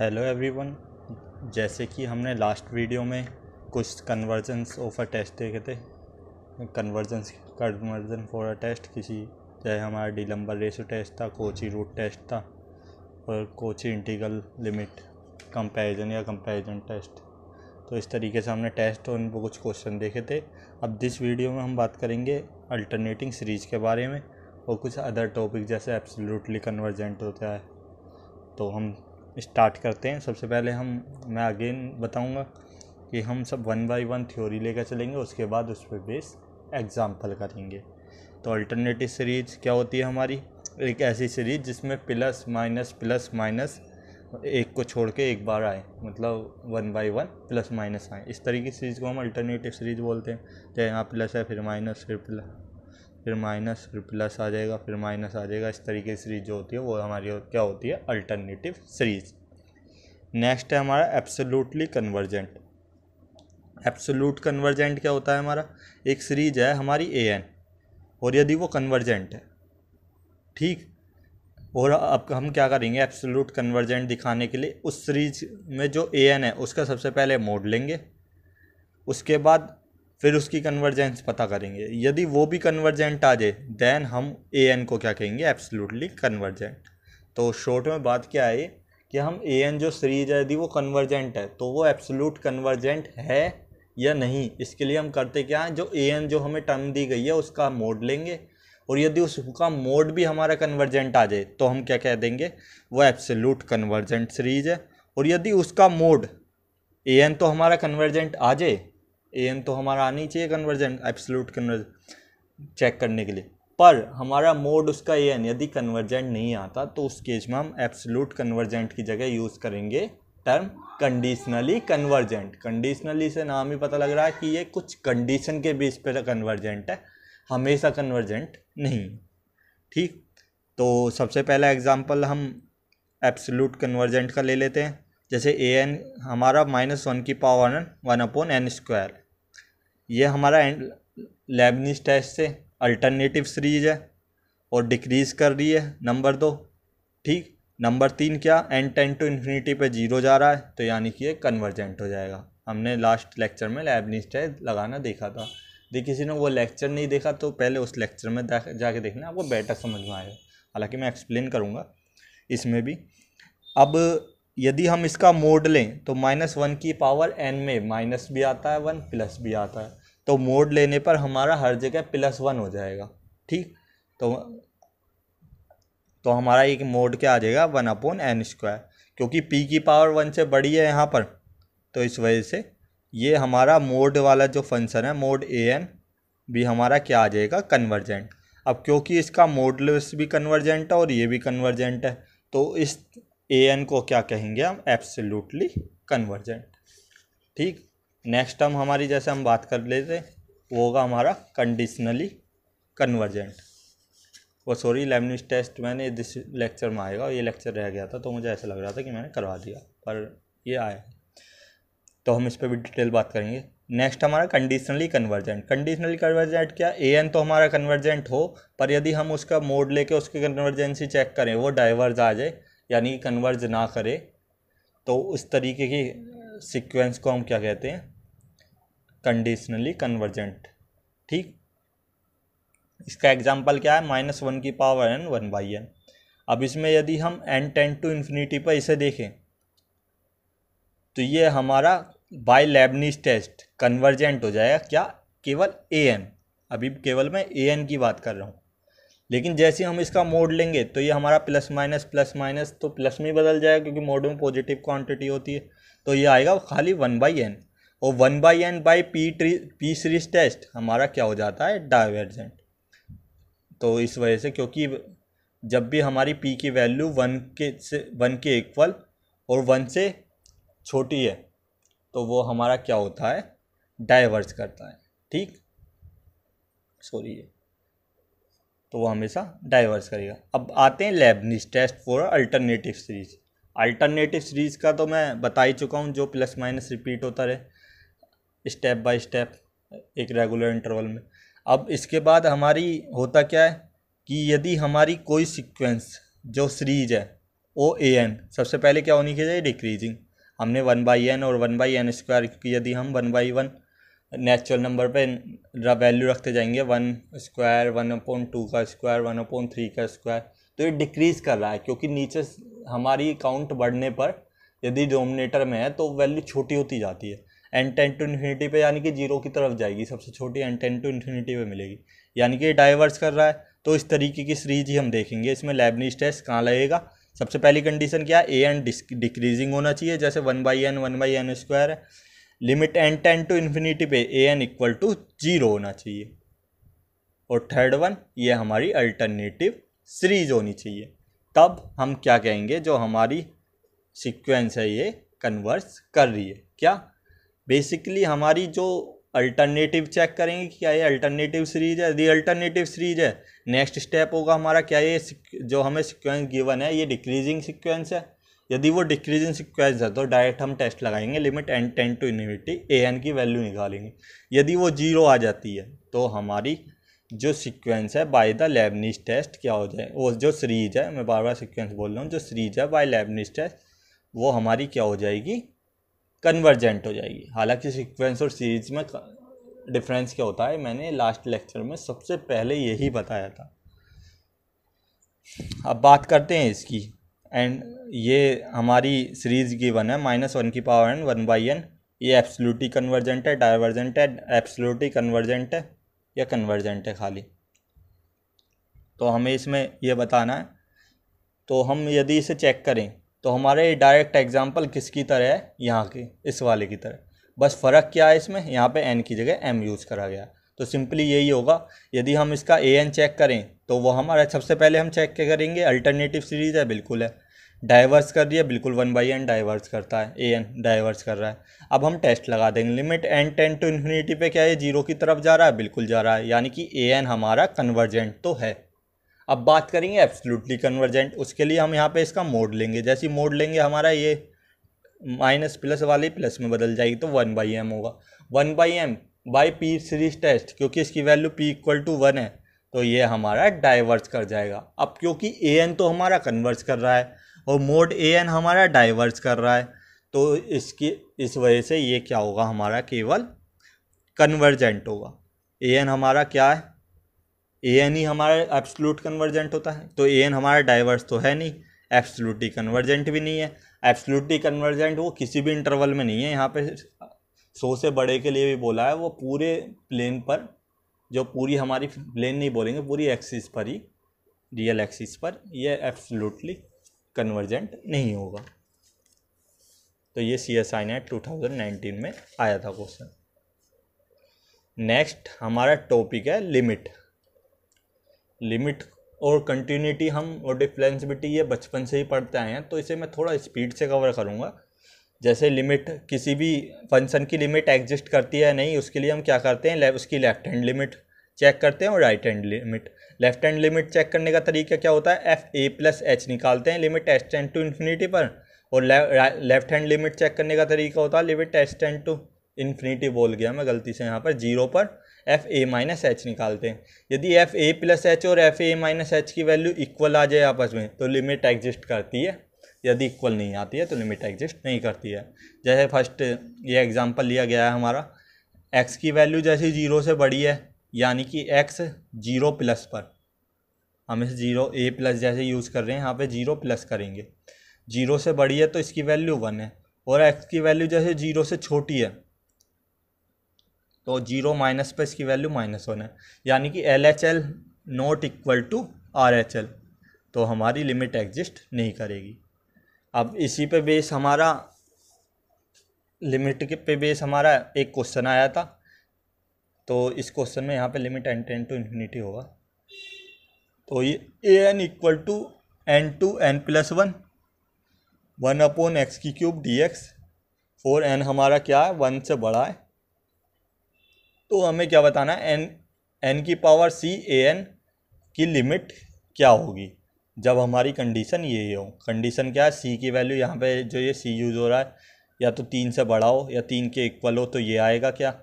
hello everyone जैसे कि हमने लास्ट वीडियो में कुछ कन्वर्जेंस ऑफ अ टेस्ट देखे थे कन्वर्जेंस कन्वर्जन फॉर अ टेस्ट किसी चाहे हमारा डी लंबर रेशो टेस्ट था कोची रूट टेस्ट था और कोची इंटीग्रल लिमिट कंपैरिजन या कंपैरिजन टेस्ट तो इस तरीके से हमने टेस्ट और उन पर कुछ क्वेश्चन देखे थे अब जिस वीडियो में हम बात करेंगे अल्टरनेटिंग सीरीज के बारे में और कुछ अदर टॉपिक जैसे एब्सोल्युटली कन्वर्जेंट होता है तो हम स्टार्ट करते हैं सबसे पहले हम मैं अगेन बताऊंगा कि हम सब वन बाय वन थ्योरी लेकर चलेंगे उसके बाद उस पर बेस एग्ज़ाम्पल करेंगे तो अल्टरनेटिव सीरीज क्या होती है हमारी एक ऐसी सीरीज जिसमें प्लस माइनस प्लस माइनस एक को छोड़ के एक बार आए मतलब one by one plus minus आए इस तरीके की सीरीज़ को हम अल्टरनेटिव सीरीज़ बोलते हैं चाहे यहाँ प्लस है फिर माइनस फिर प्लस फिर माइनस फिर प्लस आ जाएगा फिर माइनस आ जाएगा इस तरीके की सीरीज जो होती है वो हमारी क्या होती है अल्टरनेटिव सीरीज नेक्स्ट है हमारा एब्सोल्युटली कन्वर्जेंट एब्सोल्यूट कन्वर्जेंट क्या होता है हमारा एक सीरीज है हमारी ए एन और यदि वो कन्वर्जेंट है ठीक और अब हम क्या करेंगे एब्सोल्यूट कन्वर्जेंट दिखाने के लिए उस सीरीज में जो ए एन है उसका सबसे पहले मोड लेंगे उसके बाद फिर उसकी कन्वर्जेंस पता करेंगे यदि वो भी कन्वर्जेंट आ जाए देन हम ए एन को क्या कहेंगे एब्सोल्युटली कन्वर्जेंट तो शॉर्ट में बात क्या है कि हम ए एन जो सीरीज है यदि वो कन्वर्जेंट है तो वो एब्सोल्यूट कन्वर्जेंट है या नहीं इसके लिए हम करते क्या हैं जो ए एन जो हमें टर्म दी गई है उसका मोड लेंगे और यदि उसका मोड भी हमारा कन्वर्जेंट आ जाए तो हम क्या कह देंगे वो एब्सोल्यूट कन्वर्जेंट सीरीज है और यदि उसका मोड ए एन तो हमारा कन्वर्जेंट आ जाए ए एन तो हमारा आनी चाहिए कन्वर्जन एप्सलूट कन्वर्ज चेक करने के लिए पर हमारा मोड उसका ए एन यदि कन्वर्जेंट नहीं आता तो उस केज में हम एप्सलूट कन्वर्जेंट की जगह यूज़ करेंगे टर्म कंडीशनली कन्वर्जेंट कंडीशनली से नाम ही पता लग रहा है कि ये कुछ कंडीशन के बेस पर कन्वर्जेंट है हमेशा कन्वर्जेंट नहीं ठीक तो सबसे पहला एग्जाम्पल हम एप्सलूट कन्वर्जेंट का ले लेते हैं जैसे ए एन हमारा माइनस वन की power one upon n square ये हमारा लेबनिज टेस्ट से अल्टरनेटिव सीरीज है और डिक्रीज़ कर रही है नंबर दो ठीक नंबर तीन क्या एन टेन टू इन्फिनिटी पे जीरो जा रहा है तो यानी कि ये कन्वर्जेंट हो जाएगा हमने लास्ट लेक्चर में लेबनिज टेस्ट लगाना देखा था देखिए किसी ने वो लेक्चर नहीं देखा तो पहले उस लेक्चर में जाके देखना आपको बेटर समझ में आएगा हालांकि मैं एक्सप्लेन करूँगा इसमें भी अब यदि हम इसका मोड लें तो माइनस वन की पावर एन में माइनस भी आता है वन प्लस भी आता है तो मोड लेने पर हमारा हर जगह प्लस वन हो जाएगा ठीक तो तो हमारा एक मोड क्या आ जाएगा वन अपॉन एन स्क्वायर क्योंकि पी की पावर वन से बड़ी है यहाँ पर तो इस वजह से ये हमारा मोड वाला जो फंक्शन है मोड ए एन भी हमारा क्या आ जाएगा कन्वर्जेंट अब क्योंकि इसका मोडलेस भी कन्वर्जेंट है और ये भी कन्वर्जेंट है तो इस ए एन को क्या कहेंगे हम एब्सोल्युटली कन्वर्जेंट ठीक नेक्स्ट टर्म हमारी जैसे हम बात कर लेते वो होगा हमारा कंडीशनली कन्वर्जेंट वो सॉरी लैमनिस टेस्ट मैंने दिस लेक्चर में आएगा ये लेक्चर रह गया था तो मुझे ऐसा लग रहा था कि मैंने करवा दिया पर ये आया तो हम इस पर भी डिटेल बात करेंगे नेक्स्ट हमारा कंडीशनली कन्वर्जेंट कंडीशनली कन्वर्जेंट क्या ए एन तो हमारा कन्वर्जेंट हो पर यदि हम उसका मोड लेके उसकी कन्वर्जेंसी चेक करें वो डाइवर्ज आ जाए यानी कन्वर्ज ना करे तो उस तरीके की सीक्वेंस को हम क्या कहते हैं कंडीशनली कन्वर्जेंट ठीक इसका एग्जाम्पल क्या है माइनस वन की power n one by n अब इसमें यदि हम एन टेन टू इन्फिनिटी पर इसे देखें तो ये हमारा बाय लेबनीज टेस्ट कन्वर्जेंट हो जाएगा क्या केवल ए एन अभी केवल मैं ए एन की बात कर रहा हूँ लेकिन जैसे हम इसका मोड लेंगे तो ये हमारा प्लस माइनस प्लस माइनस तो प्लस में बदल जाएगा क्योंकि मोड में पॉजिटिव क्वांटिटी होती है तो ये आएगा खाली वन बाई एन और one by n by p ट्री पी सीरीज टेस्ट हमारा क्या हो जाता है डाइवर्जेंट तो इस वजह से क्योंकि जब भी हमारी पी की वैल्यू वन के से वन के इक्वल और वन से छोटी है तो वो हमारा क्या होता है डाइवर्ज करता है ठीक सॉरी तो वो हमेशा डाइवर्स करेगा अब आते हैं Leibniz test for alternative series alternative series का तो मैं बता ही चुका हूँ जो प्लस माइनस रिपीट होता रहे स्टेप बाय स्टेप एक रेगुलर इंटरवल में अब इसके बाद हमारी होता क्या है कि यदि हमारी कोई सीक्वेंस जो सीरीज है ओ ए एन सबसे पहले क्या होनी चाहिए डिक्रीजिंग हमने वन बाई एन और वन बाई एन स्क्वायर क्योंकि यदि हम one by one natural number पे वैल्यू रखते जाएंगे one square one upon two का स्क्वायर वन अपॉइंट थ्री का स्क्वायर तो ये डिक्रीज़ कर रहा है क्योंकि नीचे हमारी काउंट बढ़ने पर यदि डोमिनेटर में है तो वैल्यू छोटी होती जाती है एन टेन टू इन्फिनिटी पे यानी कि जीरो की तरफ जाएगी सबसे छोटी एन टेन टू इन्फिनिटी पे मिलेगी यानी कि डाइवर्स कर रहा है तो इस तरीके की सीरीज ही हम देखेंगे इसमें लेबनी टेस्ट कहाँ लगेगा सबसे पहली कंडीशन क्या है ए एन डिक्रीजिंग होना चाहिए जैसे one by n one by n square है limit n tends to infinity पे a n equal to zero होना चाहिए और थर्ड वन ये हमारी अल्टरनेटिव सीरीज होनी चाहिए तब हम क्या कहेंगे जो हमारी सीक्वेंस है ये कन्वर्स कर रही है क्या बेसिकली हमारी जो अल्टरनेटिव चेक करेंगे क्या ये अल्टरनेटिव सीरीज है यदि अल्टरनेटिव सीरीज है नेक्स्ट स्टेप होगा हमारा क्या ये जो हमें सिक्वेंस गिवन है ये डिक्रीजिंग सिक्वेंस है यदि वो इन सिक्वेंस है तो डायरेक्ट हम टेस्ट लगाएंगे limit n tends to infinity a n की वैल्यू निकालेंगे यदि वो जीरो आ जाती है तो हमारी जो सीक्वेंस है बाय द लेबनीज टेस्ट क्या हो जाए वो जो सीरीज है मैं बार बार सीक्वेंस बोल रहा हूँ जो सीरीज है बाय लेबनीज टेस्ट वो हमारी क्या हो जाएगी कन्वर्जेंट हो जाएगी हालांकि सीक्वेंस और सीरीज में डिफरेंस क्या होता है मैंने लास्ट लेक्चर में सबसे पहले यही बताया था अब बात करते हैं इसकी एंड ये हमारी सीरीज गिवन है माइनस वन की power n one by n ये एप्सलूटी कन्वर्जेंट है डाइवर्जेंट है एप्सलूटी कन्वर्जेंट है या कन्वर्जेंट है खाली तो हमें इसमें यह बताना है तो हम यदि इसे चेक करें तो हमारे डायरेक्ट एग्जाम्पल किसकी तरह है यहाँ की इस वाले की तरह बस फ़र्क क्या है इसमें यहाँ पे एन की जगह एम यूज़ करा गया तो सिंपली यही होगा यदि हम इसका ए एन चेक करें तो वो हमारा सबसे पहले हम चेक क्या करेंगे अल्टरनेटिव सीरीज़ है बिल्कुल है डाइवर्स कर रही है बिल्कुल वन बाई एन डाइवर्स करता है ए एन डाइवर्स कर रहा है अब हम टेस्ट लगा देंगे limit n tends to infinity पे क्या है जीरो की तरफ जा रहा है बिल्कुल जा रहा है यानी कि ए एन हमारा कन्वर्जेंट तो है अब बात करेंगे एब्सोल्युटली कन्वर्जेंट उसके लिए हम यहाँ पे इसका मोड लेंगे जैसे मोड लेंगे हमारा ये माइनस प्लस वाली प्लस में बदल जाएगी तो वन बाई एम होगा one by m by p series test क्योंकि इसकी value p equal to one है तो ये हमारा डाइवर्स कर जाएगा अब क्योंकि ए एन तो हमारा कन्वर्स कर रहा है और मोड ए एन हमारा डाइवर्स कर रहा है तो इसकी इस वजह से ये क्या होगा हमारा केवल कन्वर्जेंट होगा ए एन हमारा क्या है ए एन ही हमारा एब्सोलूट कन्वर्जेंट होता है तो ए एन हमारा डाइवर्स तो है नहीं एप्सलूटी कन्वर्जेंट भी नहीं है एब्सोलूटली कन्वर्जेंट वो किसी भी इंटरवल में नहीं है यहाँ पे सौ से बड़े के लिए भी बोला है वो पूरे प्लेन पर जो पूरी हमारी प्लेन नहीं बोलेंगे पूरी एक्सिस पर ही रियल एक्सिस पर ये एब्सोल्युटली कन्वर्जेंट नहीं होगा तो ये C S I NET two thousand nineteen में आया था क्वेश्चन नेक्स्ट हमारा टॉपिक है लिमिट लिमिट और कंटिन्यूटी हम और डिफ्लेंसिबिलिटी ये बचपन से ही पढ़ते आए हैं तो इसे मैं थोड़ा स्पीड से कवर करूँगा जैसे लिमिट किसी भी फंक्शन की लिमिट एग्जिस्ट करती है नहीं उसके लिए हम क्या करते हैं ले, उसकी लेफ्ट हैंड लिमिट चेक करते हैं और right hand limit left hand limit check करने का तरीका क्या होता है एफ ए प्लस एच निकालते हैं limit s tends to infinity पर और लेफ्ट हैंड लिमिट चेक करने का तरीका होता है limit s tends to infinity बोल गया मैं गलती से यहाँ पर जीरो पर एफ़ ए माइनस एच निकालते हैं यदि एफ़ ए प्लस एच और एफ़ ए माइनस एच की वैल्यू इक्वल आ जाए आपस में तो लिमिट एग्जिस्ट करती है यदि इक्वल नहीं आती है तो लिमिट एग्जिस्ट नहीं करती है जैसे फर्स्ट ये एग्ज़ाम्पल लिया गया है हमारा एक्स की वैल्यू जैसे ज़ीरो से बड़ी है यानी कि एक्स जीरो प्लस पर हम इसे जीरो ए प्लस जैसे यूज़ कर रहे हैं यहाँ पे जीरो प्लस करेंगे जीरो से बड़ी है तो इसकी वैल्यू वन है और एक्स की वैल्यू जैसे जीरो से छोटी है तो जीरो माइनस पर इसकी वैल्यू माइनस वन है यानी कि L H L not equal to R H L तो हमारी लिमिट एग्जिस्ट नहीं करेगी अब इसी पे बेस हमारा लिमिट के पे बेस हमारा एक क्वेश्चन आया था तो इस क्वेश्चन में यहाँ पे limit n tends to infinity होगा तो ये a n equal to n two n plus one one upon x की cube d x four n हमारा क्या है वन से बड़ा है तो हमें क्या बताना है एन एन की पावर सी ए एन की लिमिट क्या होगी जब हमारी कंडीशन ये हो कंडीशन क्या है सी की वैल्यू यहाँ पे जो ये सी यूज़ हो रहा है या तो तीन से बड़ा हो या तीन के इक्वल हो तो ये आएगा क्या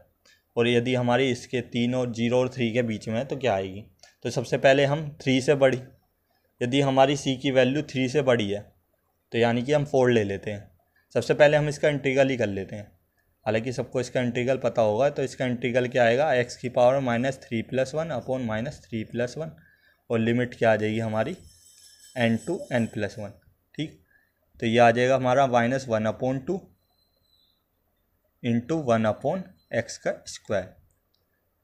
और यदि हमारी इसके तीन और जीरो और थ्री के बीच में है तो क्या आएगी तो सबसे पहले हम थ्री से बढ़ी यदि हमारी सी की वैल्यू थ्री से बढ़ी है तो यानी कि हम फोर ले लेते हैं सबसे पहले हम इसका इंटीगल ही कर लेते हैं हालांकि सबको इसका इंटीगल पता होगा तो इसका इंटीगल क्या आएगा एक्स की power minus three plus one upon minus three plus one और लिमिट क्या आ जाएगी हमारी n two n plus one ठीक तो ये आ जाएगा हमारा minus one upon two into one upon x का स्क्वायर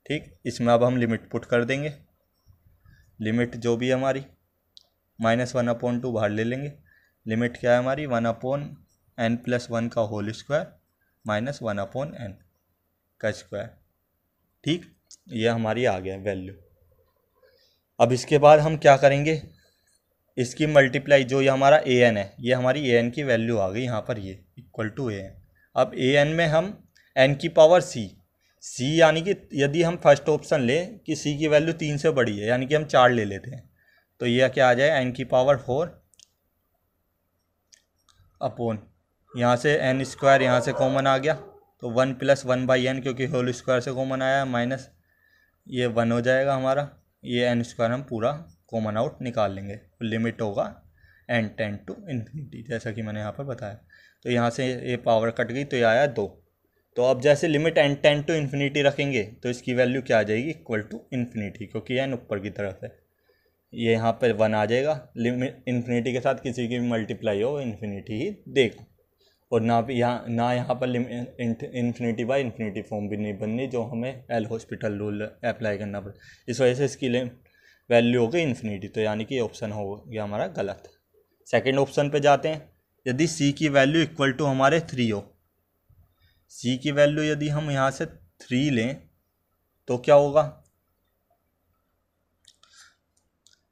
ठीक इसमें अब हम लिमिट पुट कर देंगे लिमिट जो भी है हमारी माइनस वन अपॉन टू बाहर ले लेंगे लिमिट क्या है हमारी one upon n plus one का whole square minus one upon n का स्क्वायर ठीक ये हमारी आ गया वैल्यू अब इसके बाद हम क्या करेंगे इसकी मल्टीप्लाई जो ये हमारा ए एन है ये हमारी ए एन की वैल्यू आ गई यहाँ पर ये इक्वल टू ए एन अब ए एन में हम एन की पावर सी सी यानी कि यदि हम फर्स्ट ऑप्शन लें कि सी की वैल्यू तीन से बड़ी है यानी कि हम चार ले लेते हैं तो यह क्या आ जाए एन की पावर फोर अपोन यहाँ से एन स्क्वायर यहाँ से कॉमन आ गया तो one plus one by n क्योंकि होल स्क्वायर से कॉमन आया माइनस ये वन हो जाएगा हमारा ये एन स्क्वायर हम पूरा कॉमन आउट निकाल लेंगे लिमिट होगा एन टेन टू इन्फिनिटी जैसा कि मैंने यहाँ पर बताया तो यहाँ से ये पावर कट गई तो ये आया दो तो अब जैसे limit n tends to infinity रखेंगे तो इसकी वैल्यू क्या आ जाएगी इक्वल टू इन्फिनिटी क्योंकि एन ऊपर की तरफ है ये यहाँ पर वन आ जाएगा लिमिट इन्फिनिटी के साथ किसी की भी मल्टीप्लाई हो इन्फिनिटी ही देगा और ना भी यहाँ ना यहाँ पर इन्फिनिटी बाई इन्फिनिटी फॉर्म भी नहीं बननी जो हमें एल हॉस्पिटल रूल अप्लाई करना पड़े इस वजह से इसकी लिमिट वैल्यू हो गई इन्फिनिटी तो यानी कि ऑप्शन हो गया हमारा गलत सेकेंड ऑप्शन पे जाते हैं यदि सी की वैल्यू इक्वल टू हमारे थ्री हो सी की वैल्यू यदि हम यहाँ से थ्री लें तो क्या होगा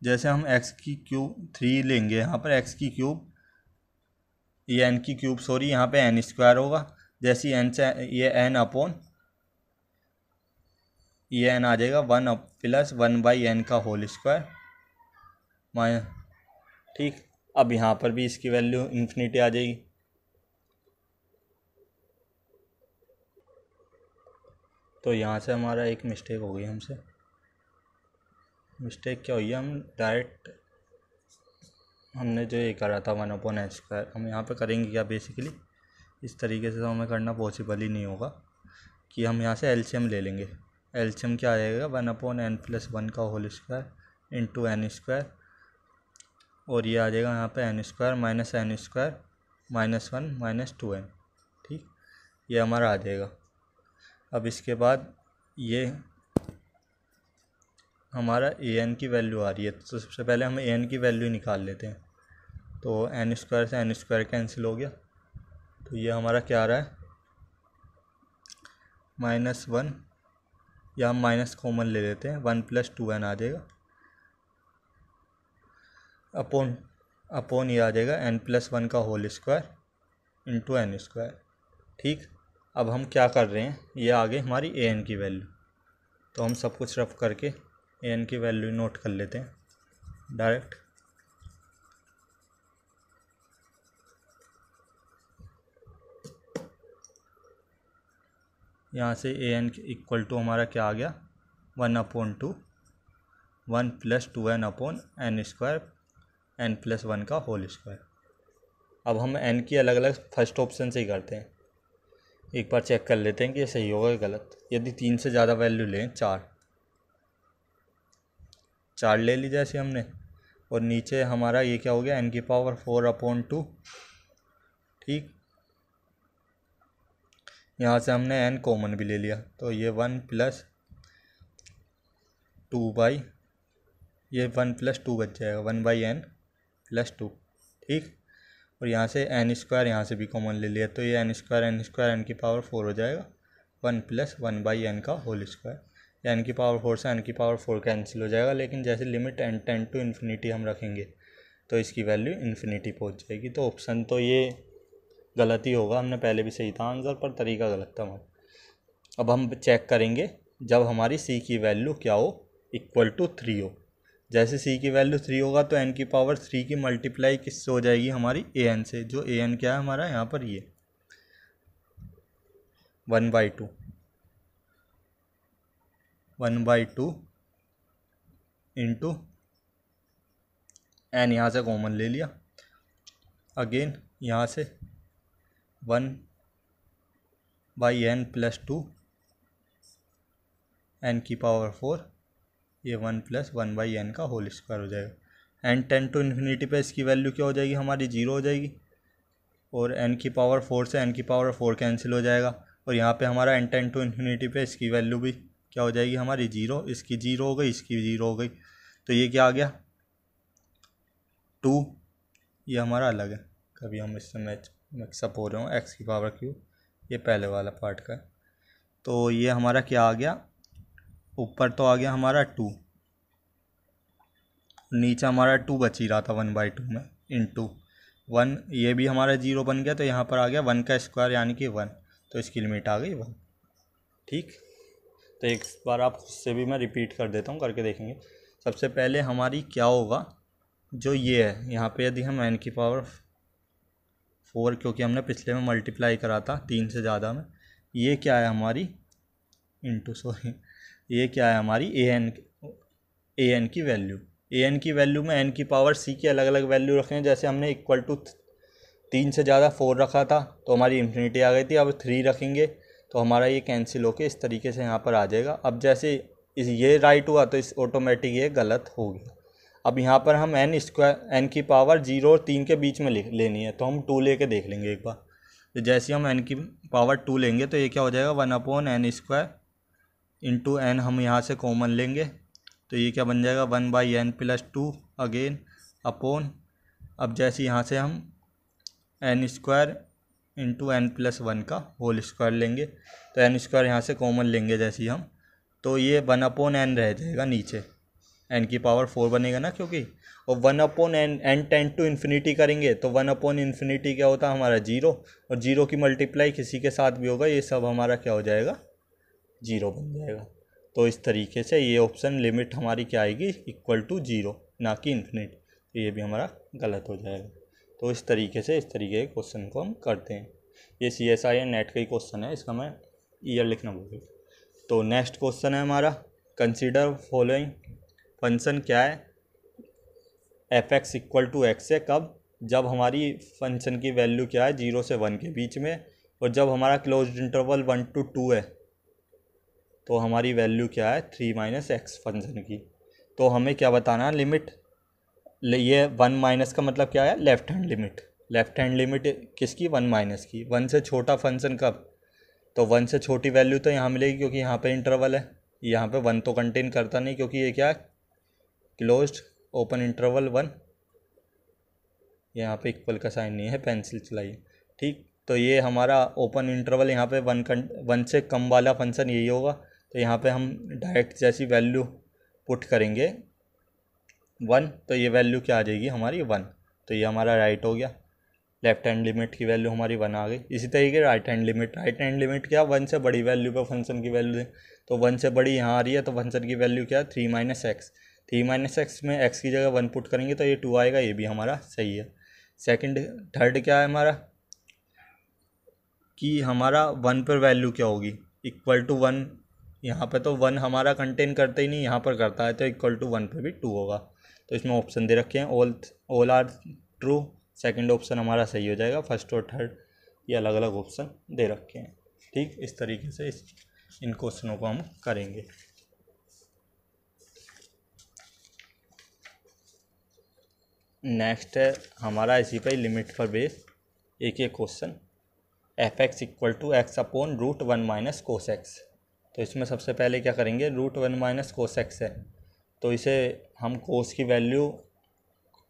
जैसे हम एक्स की क्यूब थ्री लेंगे यहाँ पर एक्स की क्यूब ये एन की क्यूब सॉरी यहाँ पे एन स्क्वायर होगा जैसे एन से ये n upon e e n आ जाएगा one plus one by n का होल स्क्वायर माइनस ठीक अब यहाँ पर भी इसकी वैल्यू इन्फिनिटी आ जाएगी तो यहाँ से हमारा एक मिस्टेक हो गई हमसे मिस्टेक क्या हुई हम डायरेक्ट हमने जो ये करा था वन अपॉन एच स्क्वायर हम यहाँ पे करेंगे क्या बेसिकली इस तरीके से तो हमें करना पॉसिबल ही नहीं होगा कि हम यहाँ से एलसीएम ले लेंगे एल्शियम क्या आ जाएगा one upon n plus one का whole square into n square और ये आ जाएगा यहाँ पे n square minus n square minus one minus two n ठीक ये हमारा आ जाएगा अब इसके बाद ये हमारा ए एन की वैल्यू आ रही है तो सबसे पहले हम ए एन की वैल्यू निकाल लेते हैं तो एन स्क्वायर से एन स्क्वायर कैंसिल हो गया तो ये हमारा क्या आ रहा है माइनस वन या हम माइनस कॉमन ले लेते हैं वन प्लस टू एन आ जाएगा अपोन अपोन ये आ जाएगा एन प्लस वन का whole square into n square ठीक अब हम क्या कर रहे हैं ये आ गई हमारी ए एन की वैल्यू तो हम सब कुछ रफ करके ए एन की वैल्यू नोट कर लेते हैं डायरेक्ट यहाँ से ए एन इक्वल टू हमारा क्या आ गया one upon two one plus two n upon n square n plus one का होल स्क्वायर अब हम एन की अलग अलग फर्स्ट ऑप्शन से ही करते हैं एक बार चेक कर लेते हैं कि ये सही होगा या गलत यदि तीन से ज़्यादा वैल्यू लें चार चार ले ली जैसे हमने और नीचे हमारा ये क्या हो गया एन की पावर फोर अपॉन टू ठीक यहाँ से हमने एन कॉमन भी ले लिया तो ये वन प्लस टू बाई ये वन प्लस टू बच जाएगा one by n plus two ठीक और यहाँ से एन स्क्वायर यहाँ से भी कॉमन ले लिया तो ये n square n square n की पावर फोर हो जाएगा one plus one by n का होल स्क्वायर एन की पावर फोर से एन की पावर फोर कैंसिल हो जाएगा लेकिन जैसे limit n tends to infinity हम रखेंगे तो इसकी वैल्यू इन्फिनिटी पहुँच जाएगी तो ऑप्शन तो ये गलत ही होगा हमने पहले भी सही था आंसर पर तरीका गलत था हमारा अब हम चेक करेंगे जब हमारी सी की वैल्यू क्या हो इक्वल टू थ्री हो जैसे सी की वैल्यू थ्री होगा तो एन की पावर थ्री की मल्टीप्लाई किससे हो जाएगी हमारी ए एन से जो ए एन क्या है हमारा यहाँ पर ये one by two one by two into n यहाँ से कॉमन ले लिया अगेन यहाँ से one by n plus two n की पावर फोर ये one plus one by n का होल स्क्वायर हो जाएगा एन टेन टू इन्फिनिटी पे इसकी वैल्यू क्या हो जाएगी हमारी ज़ीरो हो जाएगी और एन की पावर फोर से एन की पावर फोर कैंसिल हो जाएगा और यहाँ पे हमारा एन टेन टू इन्फिनिटी पे इसकी वैल्यू भी क्या हो जाएगी हमारी ज़ीरो इसकी ज़ीरो हो गई इसकी ज़ीरो हो गई तो ये क्या आ गया टू ये हमारा अलग है कभी हम इससे मैच मिक्सअप हो रहे हो एक्स की पावर क्यू ये पहले वाला पार्ट का तो ये हमारा क्या आ गया ऊपर तो आ गया हमारा टू नीचे हमारा टू बच ही रहा था वन बाई टू में इन टू वन ये भी हमारा जीरो बन गया तो यहाँ पर आ गया वन का स्क्वायर यानी कि वन तो इसकी लिमिट आ गई वन ठीक तो एक बार आप उससे भी मैं रिपीट कर देता हूँ करके देखेंगे सबसे पहले हमारी क्या होगा जो ये है यहाँ पे यदि हम एन की पावर फोर क्योंकि हमने पिछले में मल्टीप्लाई करा था तीन से ज़्यादा में ये क्या है हमारी इंटू सॉरी ये क्या है हमारी ए एन ए एन की वैल्यू ए एन की वैल्यू में एन की पावर सी की अलग अलग वैल्यू रखे हैं जैसे हमने इक्वल टू तीन से ज़्यादा फोर रखा था तो हमारी इन्फिनिटी आ गई थी अब थ्री रखेंगे तो हमारा ये कैंसिल होके इस तरीके से यहाँ पर आ जाएगा अब जैसे इस ये राइट हुआ तो इस ऑटोमेटिक ये गलत हो गया अब यहाँ पर हम एन स्क्वायर एन की पावर जीरो और तीन के बीच में लेनी है तो हम टू ले देख लेंगे एक बार तो जैसे हम एन की पावर टू लेंगे तो ये क्या हो जाएगा one upon n square into n हम यहाँ से कॉमन लेंगे तो ये क्या बन जाएगा one by n plus two again upon अब जैसे यहाँ से हम n square into n plus one का होल स्क्वायर लेंगे तो एन स्क्वायर यहाँ से कॉमन लेंगे जैसे हम तो ये वन अपोन एन रह जाएगा नीचे एन की पावर फोर बनेगा ना क्योंकि और one upon n n tends to infinity करेंगे तो वन अपॉन इन्फिनिटी क्या होता है हमारा जीरो और जीरो की मल्टीप्लाई किसी के साथ भी होगा ये सब हमारा क्या हो जाएगा जीरो बन जाएगा तो इस तरीके से ये ऑप्शन लिमिट हमारी क्या आएगी इक्वल टू जीरो ना कि इन्फिनिट तो ये भी हमारा गलत हो जाएगा तो इस तरीके से इस तरीके के क्वेश्चन को हम करते हैं ये सी एस आई नेट का ही क्वेश्चन है इसका मैं ईयर लिखना गया तो नेक्स्ट क्वेश्चन है हमारा कंसिडर फॉलोइंग फंक्शन क्या है f x equal to x है कब जब हमारी फंक्शन की वैल्यू क्या है जीरो से वन के बीच में और जब हमारा close interval one to two है तो हमारी वैल्यू क्या है थ्री माइनस एक्स फंक्शन की तो हमें क्या बताना है लिमिट ये वन माइनस का मतलब क्या है left hand limit left hand limit किसकी वन माइनस की वन से छोटा फंक्शन कब तो वन से छोटी वैल्यू तो यहाँ मिलेगी क्योंकि यहाँ पे इंटरवल है यहाँ पे वन तो कंटेन करता नहीं क्योंकि ये क्या है क्लोज ओपन इंटरवल वन यहाँ पे इक्वल का साइन नहीं है पेंसिल चलाइए ठीक तो ये हमारा ओपन इंटरवल यहाँ पे वन कं वन से कम वाला फंक्शन यही होगा तो यहाँ पे हम डायरेक्ट जैसी वैल्यू पुट करेंगे वन तो ये वैल्यू क्या आ जाएगी हमारी वन तो ये हमारा राइट हो गया लेफ्ट हैंड लिमिट की वैल्यू हमारी वन आ गई इसी तरीके right hand limit right hand limit क्या वन से बड़ी वैल्यू पर फंक्शन की वैल्यू तो वन से बड़ी यहाँ आ रही है तो फंक्शन की वैल्यू क्या three minus x three minus x में एक्स की जगह वन पुट करेंगे तो ये टू आएगा ये भी हमारा सही है सेकंड थर्ड क्या है हमारा कि हमारा वन पर वैल्यू क्या होगी इक्वल टू वन यहाँ पर तो वन हमारा कंटेन करते ही नहीं यहाँ पर करता है तो इक्वल टू वन पर भी टू होगा तो इसमें ऑप्शन दे रखे हैं all all are true second option हमारा सही हो जाएगा फर्स्ट और थर्ड ये अलग अलग ऑप्शन दे रखे हैं ठीक इस तरीके से इस इन क्वेश्चनों को हम करेंगे नेक्स्ट है हमारा इसी पर लिमिट पर बेस एक एक question f x equal to x upon root one minus cos x तो इसमें सबसे पहले क्या करेंगे root one minus cos x है तो इसे हम कोस की वैल्यू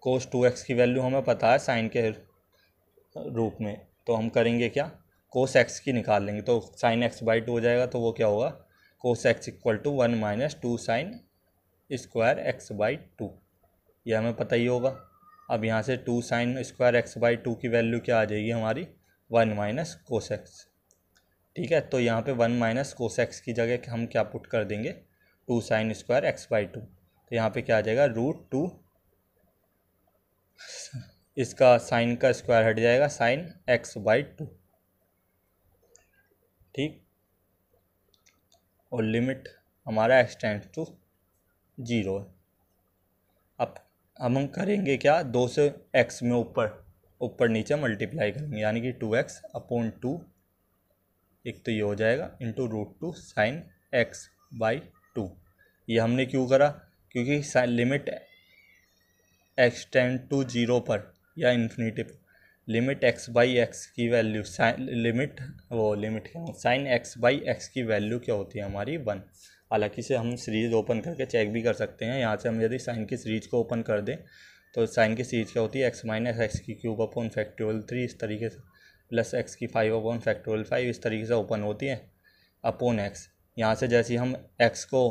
कोस टू एक्स की वैल्यू हमें पता है साइन के रूप में तो हम करेंगे क्या कोस एक्स की निकाल लेंगे तो साइन एक्स बाई टू हो जाएगा तो वो क्या होगा cos x equal to one minus two sine square x by two यह हमें पता ही होगा अब यहाँ से two sine square x by two की वैल्यू क्या आ जाएगी हमारी वन माइनस कोसेक्स ठीक है तो यहाँ पे वन माइनस कोसेक्स की जगह हम क्या पुट कर देंगे two sine square x by two तो यहाँ पे क्या आ जाएगा रूट टू इसका साइन का स्क्वायर हट जाएगा साइन एक्स बाई टू ठीक और लिमिट हमारा एक्स टू ज़ीरो है हम करेंगे क्या दो से एक्स में ऊपर ऊपर नीचे मल्टीप्लाई करेंगे यानी कि टू एक्स अपॉन टू एक तो ये हो जाएगा into root two sine x by two ये हमने क्यों करा क्योंकि limit x tends to zero पर या इन्फिनिटी पर लिमिट एक्स बाई एक्स की वैल्यू साइन लिमिट वो लिमिट क्या साइन एक्स बाई एक्स की वैल्यू क्या होती है हमारी वन हालांकि से हम सीरीज़ ओपन करके चेक भी कर सकते हैं यहाँ से हम यदि साइन की सीरीज को ओपन कर दें तो साइन की सीरीज क्या होती है एक्स माइनस एक्स की क्यूब अपॉन फैक्टोरियल थ्री इस तरीके से प्लस एक्स की फाइव अपॉन फैक्टोरियल फाइव इस तरीके से ओपन होती है अपॉन एक्स यहाँ से जैसे हम एक्स को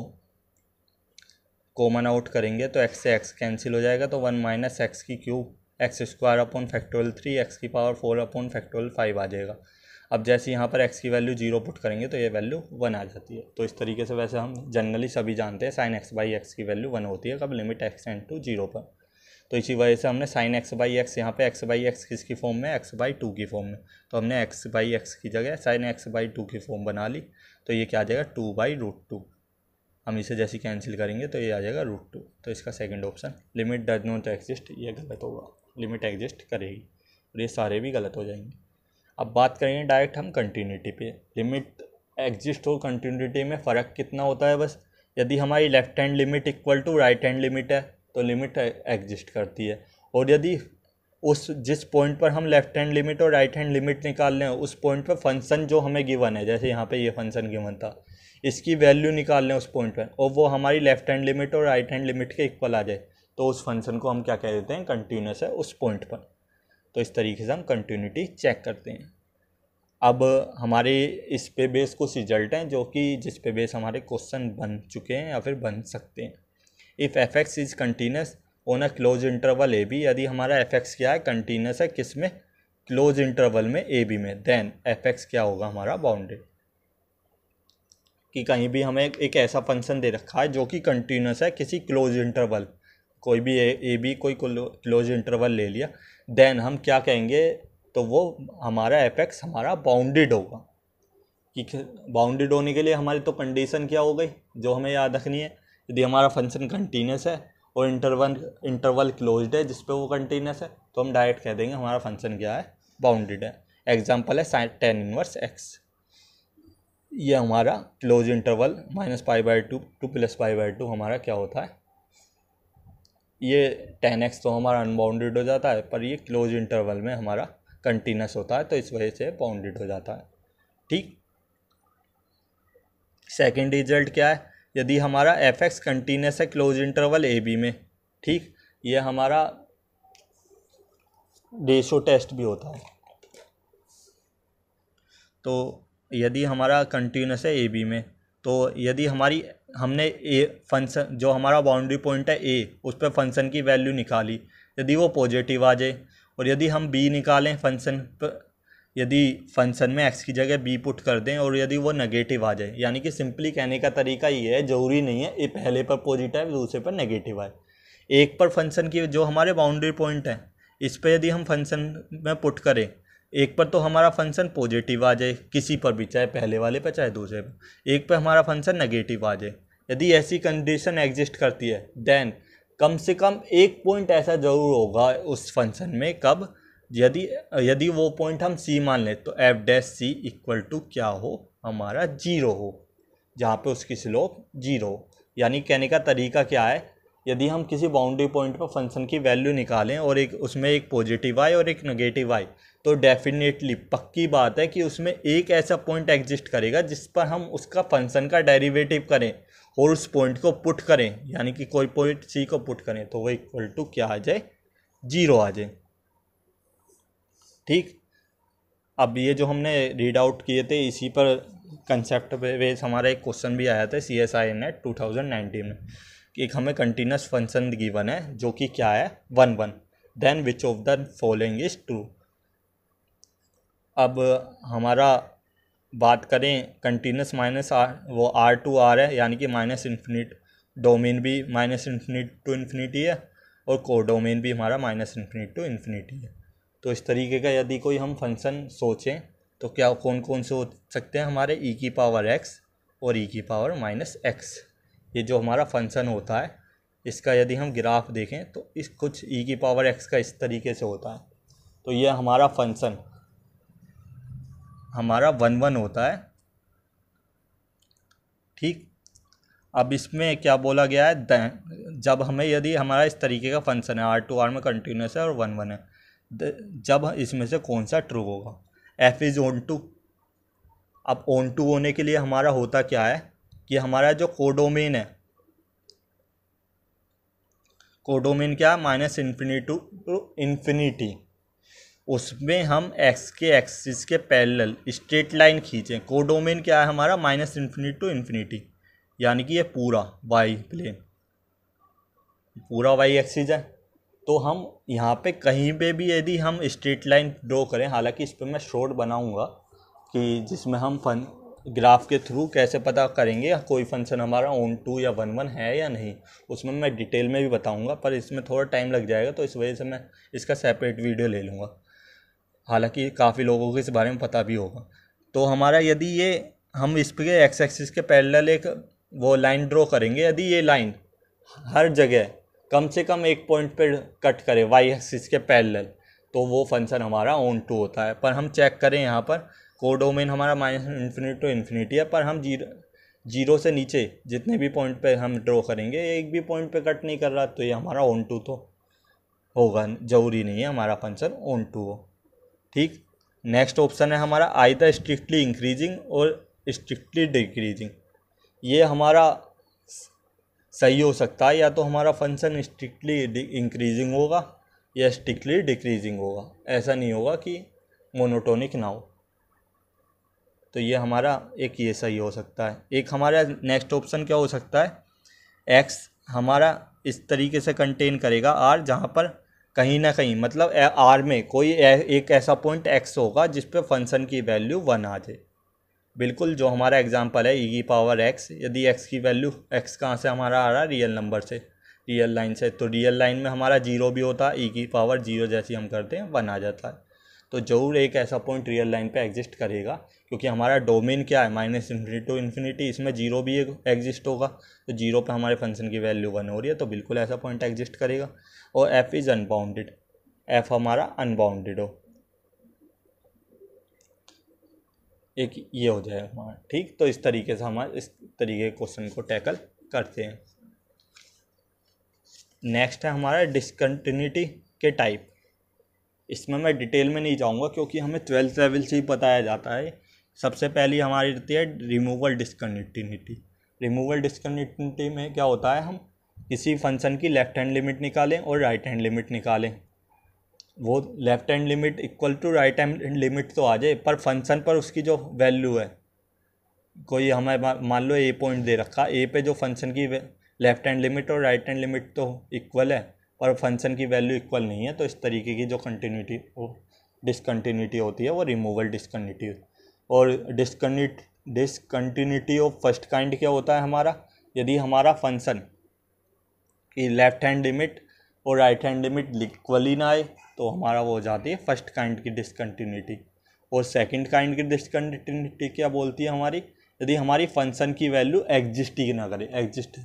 कॉमन आउट करेंगे तो एक्स से एक्स कैंसिल हो जाएगा तो वन माइनस एक्स की cube x square upon factorial three x की power four upon factorial five आ जाएगा अब जैसे यहाँ पर एक्स की वैल्यू जीरो पुट करेंगे तो ये वैल्यू वन आ जाती है तो इस तरीके से वैसे हम जनरली सभी जानते हैं साइन एक्स बाई एक्स की वैल्यू वन होती है कब limit x tends to zero पर तो इसी वजह से हमने साइन एक्स बाई एक्स यहाँ पर एक्स बाई एक्स किसकी फॉर्म में एक्स बाई टू की फॉर्म में तो हमने एक्स बाई एक्स की जगह साइन एक्स बाई टू की फॉर्म बना ली तो ये क्या आ जाएगा टू बाई रूट टू हम इसे जैसे कैंसिल करेंगे तो ये आ जाएगा रूट टू तो इसका second option limit does not exist ये गलत होगा लिमिट एग्जिस्ट करेगी और ये सारे भी गलत हो जाएंगे अब बात करेंगे डायरेक्ट हम कंटिन्यूटी पे लिमिट एग्जिस्ट हो कंटिन्यूटी में फ़र्क कितना होता है बस यदि हमारी left hand limit equal to right hand limit है तो लिमिट एग्जिस्ट करती है और यदि उस जिस पॉइंट पर हम लेफ्ट हैंड लिमिट और राइट हैंड लिमिट निकाल लें उस पॉइंट पर फंक्शन जो हमें गिवन है जैसे यहाँ पे ये फंक्शन गिवन था इसकी वैल्यू निकाल लें उस पॉइंट पर और वो हमारी लेफ्ट हैंड लिमिट और राइट हैंड लिमिट के इक्वल आ जाए तो उस फंक्शन को हम क्या कह देते हैं कंटिन्यूस है उस पॉइंट पर तो इस तरीके से हम कंटिन्यूटी चेक करते हैं अब हमारे इस पे बेस कुछ रिजल्ट हैं जो कि जिस पे बेस हमारे क्वेश्चन बन चुके हैं या फिर बन सकते हैं if f x is continuous on a close interval a b यदि हमारा एफ एक्स क्या है कंटिन्यूस है किस में क्लोज इंटरवल में ए बी में देन एफ एक्स क्या होगा हमारा बाउंड्री कि कहीं भी हमें एक ऐसा फंक्शन दे रखा है जो कि कंटिन्यूस है किसी क्लोज इंटरवल कोई भी ए बी कोई क्लोज इंटरवल ले लिया देन हम क्या कहेंगे तो वो हमारा एपेक्स हमारा बाउंडेड होगा कि बाउंडेड होने के लिए हमारी तो कंडीशन क्या हो गई जो हमें याद रखनी है यदि हमारा फंक्शन कंटिन्यूस है और इंटरवल इंटरवल क्लोज्ड है जिस पे वो कंटिन्यूस है तो हम डायरेक्ट कह देंगे हमारा फंक्शन क्या है बाउंडेड है एग्जाम्पल है साइन टेन इनवर्स एक्स ये हमारा close interval minus pi by two to plus pi by two हमारा क्या होता है ये टेन एक्स तो हमारा अनबाउंडेड हो जाता है पर ये क्लोज इंटरवल में हमारा कंटिन्यूस होता है तो इस वजह से बाउंडेड हो जाता है ठीक सेकेंड रिजल्ट क्या है यदि हमारा एफ एक्स कंटिन्यूस है क्लोज इंटरवल ए बी में ठीक ये हमारा रेशो टेस्ट भी होता है तो यदि हमारा कंटिन्यूस है ए बी में तो यदि हमारी हमने ए फंक्शन जो हमारा बाउंड्री पॉइंट है ए उस पर फंक्शन की वैल्यू निकाली यदि वो पॉजिटिव आ जाए और यदि हम बी निकालें फंक्शन पर यदि फंक्शन में एक्स की जगह बी पुट कर दें और यदि वो नेगेटिव आ जाए यानी कि सिंपली कहने का तरीका ये है ज़रूरी नहीं है ए पहले पर पॉजिटिव है दूसरे पर नेगेटिव आए एक पर फंक्शन की जो हमारे बाउंड्री पॉइंट है इस पर यदि हम फंक्शन में पुट करें एक पर तो हमारा फंक्शन पॉजिटिव आ जाए किसी पर भी चाहे पहले वाले पर चाहे दूसरे पर एक पर हमारा फंक्शन नेगेटिव आ जाए यदि ऐसी कंडीशन एग्जिस्ट करती है देन कम से कम एक पॉइंट ऐसा ज़रूर होगा उस फंक्शन में कब यदि यदि वो पॉइंट हम सी मान लें तो f dash c equal to क्या हो हमारा जीरो हो जहाँ पे उसकी स्लोप जीरो यानी कहने का तरीका क्या है यदि हम किसी बाउंड्री पॉइंट पर फंक्शन की वैल्यू निकालें और एक उसमें एक पॉजिटिव आए और एक नेगेटिव आए तो डेफिनेटली पक्की बात है कि उसमें एक ऐसा पॉइंट एग्जिस्ट करेगा जिस पर हम उसका फंक्शन का डेरिवेटिव करें और उस पॉइंट को पुट करें यानी कि कोई पॉइंट सी को पुट करें तो वो इक्वल टू क्या आ जाए जीरो आ जाए ठीक अब ये जो हमने रीड आउट किए थे इसी पर कंसेप्ट बेस हमारा एक क्वेश्चन भी आया था C S I NET two thousand nineteen में एक हमें कंटिन्यूस फंक्शन गिवन है जो कि क्या है one one then which of the following is true अब हमारा बात करें कंटिन्यूस माइनस आर वो आर टू आर है यानी कि माइनस इन्फिनिट डोमेन भी माइनस इन्फिनिट टू इन्फिनिटी है और को डोमेन भी हमारा माइनस इन्फिनिट टू इन्फिनिटी है तो इस तरीके का यदि कोई हम फंक्शन सोचें तो क्या कौन कौन से हो सकते हैं हमारे ई e की पावर एक्स और ई e की पावर माइनस एक्स ये जो हमारा फंक्शन होता है इसका यदि हम ग्राफ देखें तो इस कुछ ई e की पावर एक्स का इस तरीके से होता है तो ये हमारा फंक्शन हमारा वन वन होता है ठीक अब इसमें क्या बोला गया है जब हमें यदि हमारा इस तरीके का फंक्शन है आर टू आर में कंटिन्यूस है और वन वन है जब इसमें से कौन सा ट्रू होगा एफ इज़ ओन टू अब ओन टू होने के लिए हमारा होता क्या है कि हमारा जो कोडोमेन है कोडोमेन क्या है minus infinity to to infinity उसमें हम एक्स के एक्सिस के पैरेलल स्ट्रेट लाइन खींचें कोडोमेन क्या है हमारा माइनस इन्फिनी टू इन्फिनिटी यानी कि ये पूरा वाई प्लेन पूरा वाई एक्सिस है तो हम यहाँ पे कहीं पे भी यदि हम स्ट्रेट लाइन ड्रॉ करें हालांकि इस पर मैं शॉर्ट बनाऊँगा कि जिसमें हम फन ग्राफ के थ्रू कैसे पता करेंगे कोई फंक्शन हमारा ओन टू या वन वन है या नहीं उसमें मैं डिटेल में भी बताऊंगा पर इसमें थोड़ा टाइम लग जाएगा तो इस वजह से मैं इसका सेपरेट वीडियो ले लूँगा हालांकि काफ़ी लोगों को इस बारे में पता भी होगा तो हमारा यदि ये हम इस पर एक्स एक्सिस के पैरेलल एक वो लाइन ड्रॉ करेंगे यदि ये लाइन हर जगह कम से कम एक पॉइंट पर कट करे वाई एक्सिस के पैरेलल तो वो फंक्शन हमारा ओन टू होता है पर हम चेक करें यहाँ पर कोडोमेन हमारा माइनस इन्फिनिट टू इन्फिनिटी है पर हम जीरो जीरो से नीचे जितने भी पॉइंट पे हम ड्रॉ करेंगे एक भी पॉइंट पे कट नहीं कर रहा तो ये हमारा ओन टू तो होगा ज़रूरी नहीं है हमारा फंक्शन ओन टू हो ठीक नेक्स्ट ऑप्शन है हमारा द स्ट्रिक्टली इंक्रीजिंग और स्ट्रिक्टली डिक्रीजिंग ये हमारा सही हो सकता है या तो हमारा फंक्शन स्ट्रिक्टली इंक्रीजिंग होगा या स्ट्रिक्टली डिक्रीजिंग होगा ऐसा नहीं होगा कि मोनोटोनिक ना हो तो ये हमारा एक ये सही हो सकता है एक हमारा नेक्स्ट ऑप्शन क्या हो सकता है एक्स हमारा इस तरीके से कंटेन करेगा आर जहाँ पर कहीं ना कहीं मतलब आर में कोई एक ऐसा पॉइंट एक्स होगा जिस पर फंक्शन की वैल्यू वन आ जाए बिल्कुल जो हमारा एग्जाम्पल है ई e की पावर एक्स यदि एक्स की वैल्यू एक्स कहाँ से हमारा आ रहा है रियल नंबर से रियल लाइन से तो रियल लाइन में हमारा जीरो भी होता है e ई की पावर जीरो जैसी हम करते हैं वन आ जाता है तो ज़रूर एक ऐसा पॉइंट रियल लाइन पे एग्जिस्ट करेगा क्योंकि हमारा डोमेन क्या है माइनस इन्फिनिटी टू इन्फिनिटी इसमें जीरो भी एग्जिस्ट होगा तो जीरो पे हमारे फंक्शन की वैल्यू वन हो रही है तो बिल्कुल ऐसा पॉइंट एग्जिस्ट करेगा और एफ इज़ अनबाउंडेड एफ हमारा अनबाउंडेड हो एक ये हो जाए हमारा ठीक तो इस तरीके से हम इस तरीके के क्वेश्चन को टैकल करते हैं नेक्स्ट है हमारा डिसकन्टिन्यूटी के टाइप इसमें मैं डिटेल में नहीं जाऊंगा क्योंकि हमें ट्वेल्थ लेवल से ही बताया जाता है सबसे पहली हमारी रहती है रिमूवल डिसकन्टिन्यूटी रिमूवल डिसकन्टिन्यूटी में क्या होता है हम किसी फंक्शन की लेफ़्ट हैंड लिमिट निकालें और राइट हैंड लिमिट निकालें वो left hand limit equal to right hand limit तो आ जाए पर फंक्शन पर उसकी जो वैल्यू है कोई हमें मान लो ए पॉइंट दे रखा ए पे जो फंक्शन की लेफ़्ट हैंड लिमिट और राइट हैंड लिमिट तो इक्वल है पर फंक्शन की वैल्यू इक्वल नहीं है तो इस तरीके की जो कंटिन्यूटी वो डिसकन्टीन्यूटी होती है वो रिमूवल डिसकन्यूटी और discontinuity discontinuity of first kind क्या होता है हमारा यदि हमारा फंक्शन कि लेफ़्ट हैंड लिमिट और राइट हैंड लिमिट इक्वली ना आए तो हमारा वो हो जाती है फर्स्ट काइंड की डिसकन्टीन्यूटी और सेकंड काइंड की डिसकन्टीन्यूटी क्या बोलती है हमारी यदि हमारी फंक्शन की वैल्यू एग्जिस्ट ही ना करे एग्जिस्ट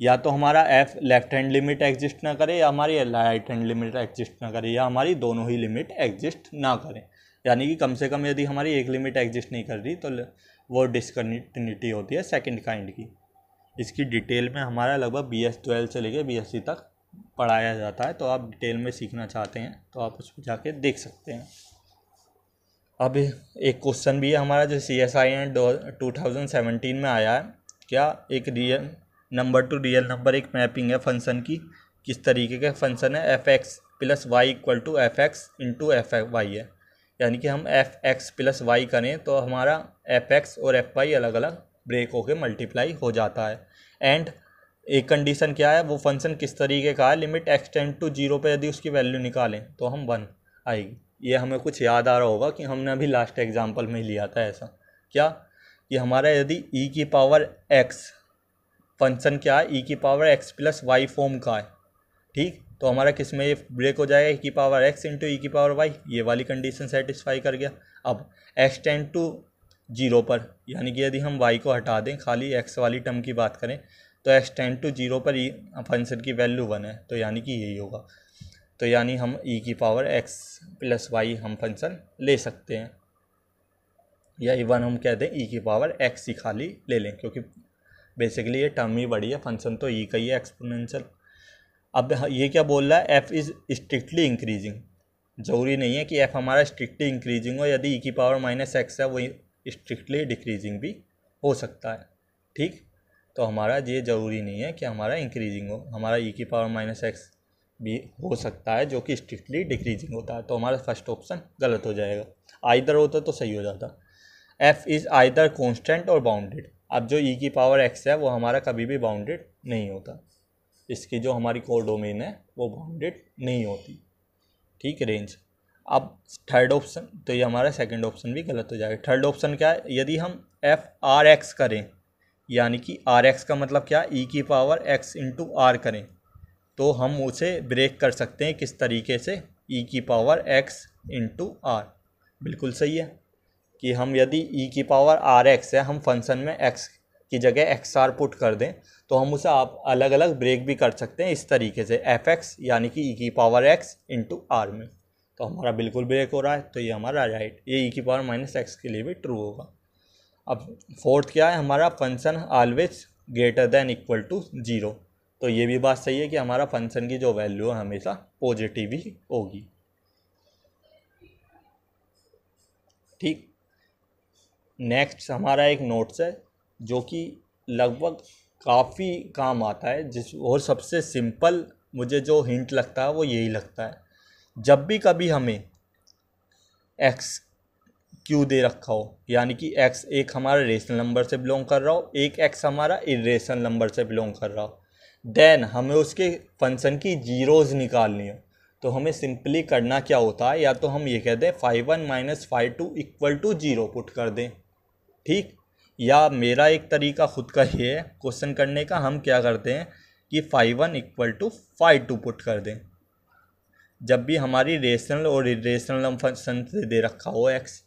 या तो हमारा f left hand limit exist ना करे या हमारी राइट हैंड लिमिट एग्जिस्ट ना करे या हमारी दोनों ही लिमिट एग्जिस्ट ना करें यानी कि कम से कम यदि हमारी एक लिमिट एग्जिस्ट नहीं कर रही तो वो डिसकन्टीन्यूटी होती है सेकेंड काइंड की इसकी डिटेल में हमारा लगभग बी एस ट्वेल्व से लेकर बी एस सी तक पढ़ाया जाता है तो आप डिटेल में सीखना चाहते हैं तो आप उसमें जाके देख सकते हैं अब एक क्वेश्चन भी है हमारा जो C S I N two thousand seventeen में आया है क्या एक real number to real number एक मैपिंग है फंक्शन की किस तरीके का फंक्शन है f x plus y equal to f x into f y है यानी कि हम एफ एक्स प्लस वाई करें तो हमारा एफ एक्स और एफ वाई अलग अलग ब्रेक होकर मल्टीप्लाई हो जाता है एंड एक कंडीशन क्या है वो फंक्शन किस तरीके का है लिमिट एक्सटेंड टू जीरो पे यदि उसकी वैल्यू निकालें तो हम वन आएगी ये हमें कुछ याद आ रहा होगा कि हमने अभी लास्ट एग्जाम्पल में लिया था ऐसा क्या कि हमारा यदि ई e की पावर एक्स फंक्शन क्या है ई e की power x plus y form का है ठीक तो हमारा किस में ये ब्रेक हो जाएगा ई e की पावर एक्स इंटू ई की पावर वाई ये वाली कंडीशन सेटिस्फाई कर गया अब एक्सटेंड टू जीरो पर यानी कि यदि हम वाई को हटा दें खाली एक्स वाली टर्म की बात करें तो एक्स टेंड टू जीरो पर ई फंक्शन की वैल्यू वन है तो यानी कि यही होगा तो यानी हम ई e की पावर एक्स प्लस वाई हम फंक्शन ले सकते हैं या इवन e हम कह दें ई e की पावर एक्स ही खाली ले लें क्योंकि बेसिकली ये टर्म ही बड़ी है फंक्शन तो ई e का ही है एक्सपोनेंशियल अब ये क्या बोल रहा है एफ़ इज़ स्ट्रिक्टली इंक्रीजिंग ज़रूरी नहीं है कि एफ़ हमारा स्ट्रिक्टली इंक्रीजिंग हो यदि ई e की पावर माइनस एक्स है वही स्ट्रिक्टली डिक्रीजिंग भी हो सकता है ठीक तो हमारा ये ज़रूरी नहीं है कि हमारा इंक्रीजिंग हो हमारा ई e की पावर माइनस एक्स भी हो सकता है जो कि स्ट्रिक्टली डिक्रीजिंग होता है तो हमारा फर्स्ट ऑप्शन गलत हो जाएगा आइदर होता तो सही हो जाता एफ इज़ आइदर कॉन्स्टेंट और बाउंडेड अब जो ई e की पावर एक्स है वो हमारा कभी भी बाउंडेड नहीं होता इसकी जो हमारी कोर डोमेन है वो बाउंडेड नहीं होती ठीक रेंज अब थर्ड ऑप्शन तो ये हमारा सेकंड ऑप्शन भी गलत हो जाएगा थर्ड ऑप्शन क्या है यदि हम एफ आर एक्स करें यानी कि आर एक्स का मतलब क्या ई e की पावर एक्स इंटू आर करें तो हम उसे ब्रेक कर सकते हैं किस तरीके से ई e की पावर एक्स इंटू आर बिल्कुल सही है कि हम यदि ई e की पावर आर एक्स है हम फंक्शन में एक्स की जगह एक्स आर पुट कर दें तो हम उसे आप अलग अलग ब्रेक भी कर सकते हैं इस तरीके से एफ एक्स यानी कि ई e की पावर एक्स इंटू आर में तो हमारा बिल्कुल ब्रेक हो रहा है तो ये हमारा राइट ये ई e की पावर माइनस एक्स के लिए भी ट्रू होगा अब फोर्थ क्या है हमारा function always greater than equal to zero तो ये भी बात सही है कि हमारा फंक्शन की जो वैल्यू है हमेशा पॉजिटिव ही होगी ठीक नेक्स्ट हमारा एक नोट्स है जो कि लगभग काफ़ी काम आता है जिस और सबसे सिंपल मुझे जो हिंट लगता है वो यही लगता है जब भी कभी हमें एक्स क्यू दे रखा हो यानी कि एक्स एक हमारा रेशनल नंबर से बिलोंग कर रहा हो एक एक्स हमारा इरेशनल नंबर से बिलोंग कर रहा हो देन हमें उसके फंक्शन की जीरोज़ निकालनी है तो हमें सिंपली करना क्या होता है या तो हम ये कह दें five one minus five two equal to zero put कर दें ठीक या मेरा एक तरीका खुद का ये है क्वेश्चन करने का हम क्या करते हैं कि five one equal to five two put कर दें जब भी हमारी रेशनल और इरेशनल फंक्शन से दे रखा हो एक्स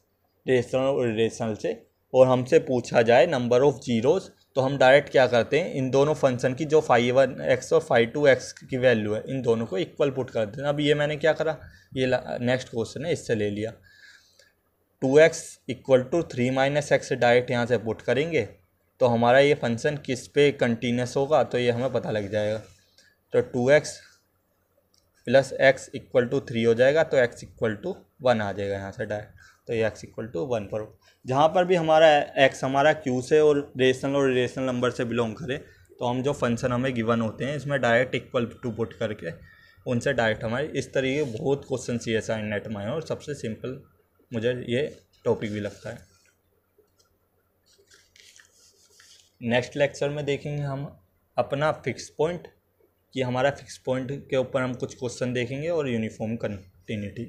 रेशनल और इेशनल से और हमसे पूछा जाए नंबर ऑफ़ जीरोज़ तो हम डायरेक्ट क्या करते हैं इन दोनों फंक्शन की जो फाइव वन एक्स और फाइव टू एक्स की वैल्यू है इन दोनों को इक्वल पुट कर देना अब ये मैंने क्या करा ये नेक्स्ट क्वेश्चन है इससे ले लिया two x equal to three minus x direct यहाँ से पुट करेंगे तो हमारा ये फंक्शन किस पे कंटिन्यूस होगा तो ये हमें पता लग जाएगा तो two x plus x equal to three हो जाएगा तो एक्स इक्वल टू वन आ जाएगा यहाँ से डायरेक्ट तो ये एक्स इक्वल टू वन पर जहाँ पर भी हमारा एक्स हमारा क्यू से और रेशनल और रेशनल नंबर से बिलोंग करे तो हम जो फंक्शन हमें गिवन होते हैं इसमें डायरेक्ट इक्वल टू पुट करके उनसे डायरेक्ट हमारे इस तरीके बहुत question C S I net में और सबसे सिंपल मुझे ये टॉपिक भी लगता है नेक्स्ट लेक्चर में देखेंगे हम अपना फिक्स पॉइंट कि हमारा फिक्स पॉइंट के ऊपर हम कुछ क्वेश्चन देखेंगे और यूनिफॉर्म कंटिन्यूटी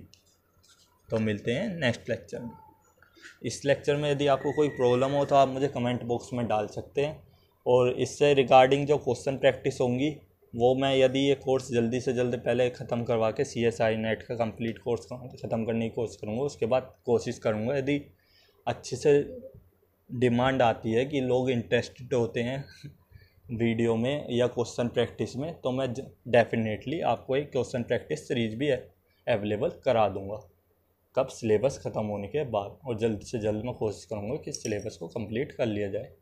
तो मिलते हैं नेक्स्ट लेक्चर में इस लेक्चर में यदि आपको कोई प्रॉब्लम हो तो आप मुझे कमेंट बॉक्स में डाल सकते हैं और इससे रिगार्डिंग जो क्वेश्चन प्रैक्टिस होंगी वो मैं यदि ये कोर्स जल्दी से जल्द पहले ख़त्म करवा के सी एस आई नेट का कंप्लीट कोर्स ख़त्म करने की कोशिश करूँगा उसके बाद कोशिश करूँगा यदि अच्छे से डिमांड आती है कि लोग इंटरेस्टेड होते हैं वीडियो में या क्वेश्चन प्रैक्टिस में तो मैं डेफिनेटली आपको एक क्वेश्चन प्रैक्टिस सीरीज भी अवेलेबल करा दूंगा कब सिलेबस ख़त्म होने के बाद और जल्द से जल्द मैं कोशिश करूँगा कि सिलेबस को कंप्लीट कर लिया जाए